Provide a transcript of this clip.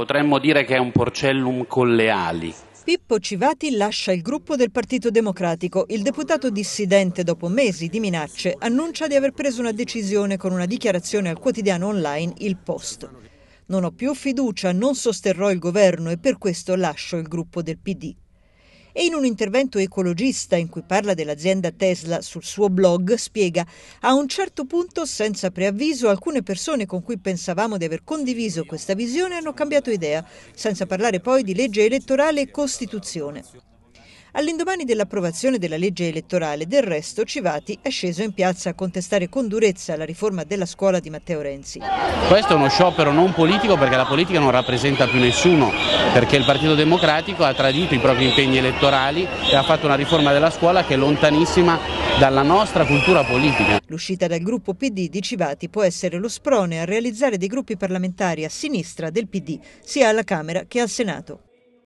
Potremmo dire che è un porcellum con le ali. Pippo Civati lascia il gruppo del Partito Democratico. Il deputato dissidente, dopo mesi di minacce, annuncia di aver preso una decisione con una dichiarazione al quotidiano online Il Post. Non ho più fiducia, non sosterrò il governo e per questo lascio il gruppo del PD e in un intervento ecologista in cui parla dell'azienda Tesla sul suo blog spiega a un certo punto senza preavviso alcune persone con cui pensavamo di aver condiviso questa visione hanno cambiato idea, senza parlare poi di legge elettorale e Costituzione. All'indomani dell'approvazione della legge elettorale, del resto Civati è sceso in piazza a contestare con durezza la riforma della scuola di Matteo Renzi. Questo è uno sciopero non politico perché la politica non rappresenta più nessuno, perché il Partito Democratico ha tradito i propri impegni elettorali e ha fatto una riforma della scuola che è lontanissima dalla nostra cultura politica. L'uscita dal gruppo PD di Civati può essere lo sprone a realizzare dei gruppi parlamentari a sinistra del PD, sia alla Camera che al Senato.